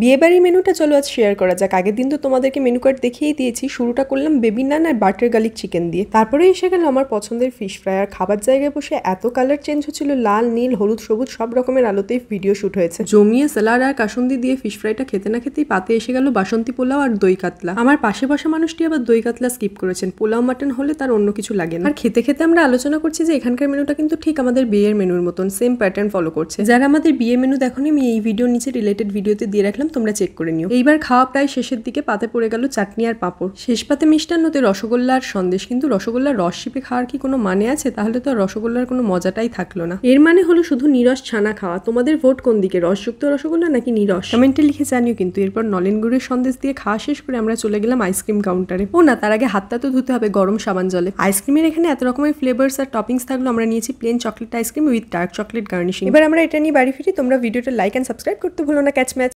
বিয়েবাড়ির মেনুটা চলো আজ শেয়ার করা যাক আগের দিন তো তোমাদেরকে মেনু কার্ড দেখিয়েই দিয়েছি শুরুটা করলাম বেবি নান আর বাটার গার্লিক চিকেন দিয়ে তারপরে এসে গেল আমার পছন্দের ফিশ ফ্রাই আর খাবার জায়গায় বসে এত কালার চেঞ্জ হচ্ছিল লাল নীল হলুদ সবুজ সব রকমের আলোতেই ভিডিও শ্যুট হয়েছে জমিয়ে স্যালাড আর কাসুন্দি দিয়ে ফিশ ফ্রাইটা খেতে না খেতেই পাতে এসে গেল বাসন্তী পোলাও আর দই কাতলা আমার পাশে বসা মানুষটি আবার দই কাতলা স্কিপ করেছেন পোলাও মাটন হলে তার অন্য কিছু লাগে না আর খেতে খেতে আমরা আলোচনা করছি যে এখানকার মেনুটা কিন্তু ঠিক আমাদের বিয়ের মেনুর মতন সেম প্যাটার্ন ফলো করছে যারা আমাদের বিয়ে মেনু দেখো আমি এই ভিডিও নিচে রিলেটেড ভিডিওতে দিয়ে রাখলাম দিয়েছিলাম তোমরা চেক করে নিও এইবার খাওয়া প্রায় শেষের দিকে পাতে পড়ে গেল চাটনি আর পাঁপড় শেষ পাতে মিষ্টান্নতে রসগোল্লা আর সন্দেশ কিন্তু রসগোল্লার রস শিপে খাওয়ার কি কোনো মানে আছে তাহলে তো রসগোল্লার কোনো মজাটাই থাকলো না এর মানে হলো শুধু নিরস ছানা খাওয়া তোমাদের ভোট কোন দিকে রসযুক্ত রসগোল্লা নাকি নিরস কমেন্টে লিখে জানিও কিন্তু এরপর নলেন গুড়ের সন্দেশ দিয়ে খাওয়া শেষ করে আমরা চলে গেলাম আইসক্রিম কাউন্টারে ও না তার আগে হাতটা তো ধুতে হবে গরম সাবান জলে আইসক্রিমের এখানে এত রকমের ফ্লেভার্স আর টপিংস থাকলো আমরা নিয়েছি plain chocolate ice cream with dark chocolate garnishing এবার আমরা এটা নিয়ে বাড়ি ফিরি তোমরা ভিডিওটা লাইক অ্যান্ড সাবস্ক্রাইব করতে ভুলো না ক্যাচ ম্যাচ